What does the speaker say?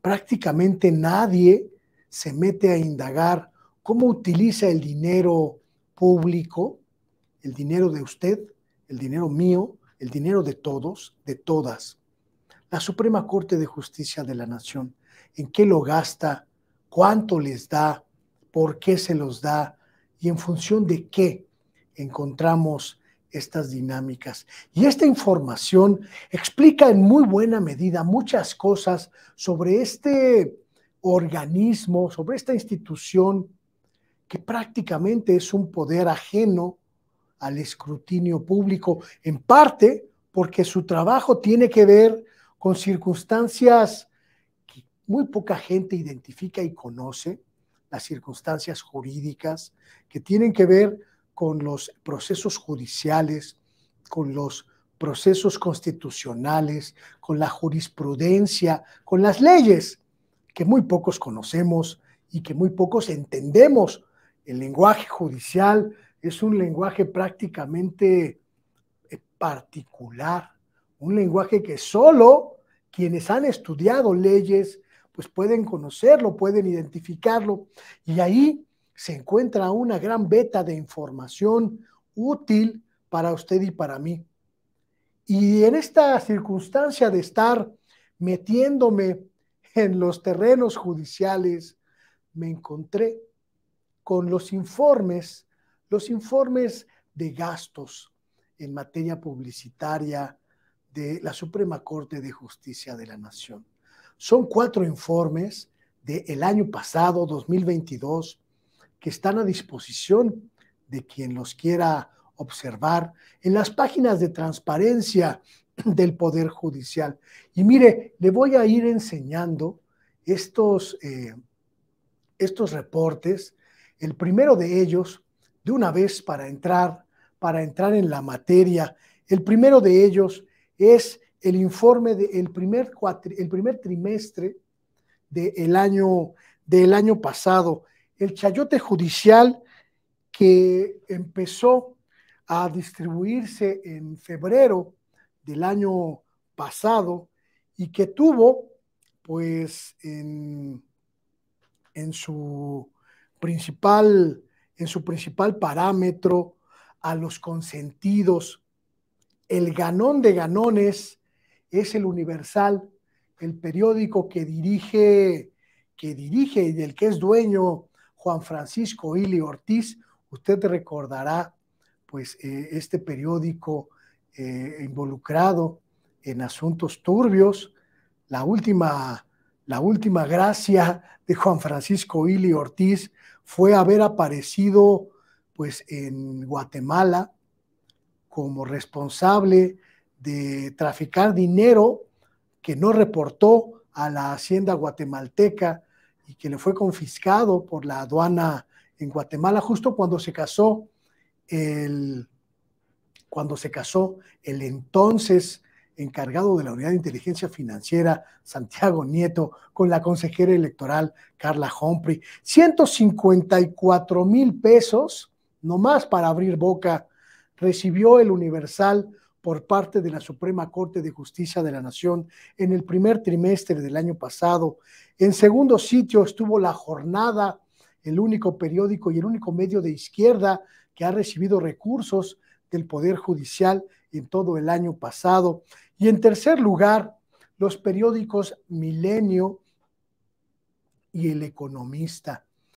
prácticamente nadie se mete a indagar cómo utiliza el dinero público, el dinero de usted, el dinero mío, el dinero de todos, de todas. La Suprema Corte de Justicia de la Nación, ¿en qué lo gasta? ¿Cuánto les da? ¿Por qué se los da? ¿Y en función de qué encontramos estas dinámicas. Y esta información explica en muy buena medida muchas cosas sobre este organismo, sobre esta institución que prácticamente es un poder ajeno al escrutinio público, en parte porque su trabajo tiene que ver con circunstancias que muy poca gente identifica y conoce, las circunstancias jurídicas que tienen que ver con los procesos judiciales, con los procesos constitucionales, con la jurisprudencia, con las leyes que muy pocos conocemos y que muy pocos entendemos. El lenguaje judicial es un lenguaje prácticamente eh, particular, un lenguaje que solo quienes han estudiado leyes pues pueden conocerlo, pueden identificarlo. Y ahí se encuentra una gran beta de información útil para usted y para mí. Y en esta circunstancia de estar metiéndome en los terrenos judiciales, me encontré con los informes, los informes de gastos en materia publicitaria de la Suprema Corte de Justicia de la Nación. Son cuatro informes del año pasado, 2022, que están a disposición de quien los quiera observar en las páginas de transparencia del Poder Judicial. Y mire, le voy a ir enseñando estos, eh, estos reportes, el primero de ellos, de una vez para entrar, para entrar en la materia, el primero de ellos es el informe del primer, el primer trimestre año, del año pasado el chayote judicial que empezó a distribuirse en febrero del año pasado y que tuvo, pues, en, su principal, en su principal parámetro a los consentidos. El ganón de ganones es el Universal, el periódico que dirige, que dirige y del que es dueño Juan Francisco Ili Ortiz. Usted recordará pues eh, este periódico eh, involucrado en asuntos turbios, la última, la última gracia de Juan Francisco Ili Ortiz fue haber aparecido pues en Guatemala como responsable de traficar dinero que no reportó a la hacienda guatemalteca y que le fue confiscado por la aduana en Guatemala justo cuando se casó el, cuando se casó el entonces encargado de la Unidad de Inteligencia Financiera, Santiago Nieto, con la consejera electoral Carla Humphrey. 154 mil pesos, nomás para abrir boca, recibió el Universal por parte de la Suprema Corte de Justicia de la Nación en el primer trimestre del año pasado. En segundo sitio estuvo La Jornada, el único periódico y el único medio de izquierda que ha recibido recursos del Poder Judicial en todo el año pasado. Y en tercer lugar, los periódicos Milenio y El Economista.